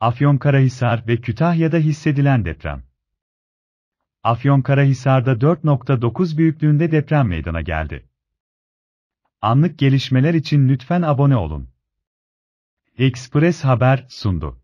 Afyonkarahisar ve Kütahya'da hissedilen deprem. Afyonkarahisar'da 4.9 büyüklüğünde deprem meydana geldi. Anlık gelişmeler için lütfen abone olun. Express Haber sundu.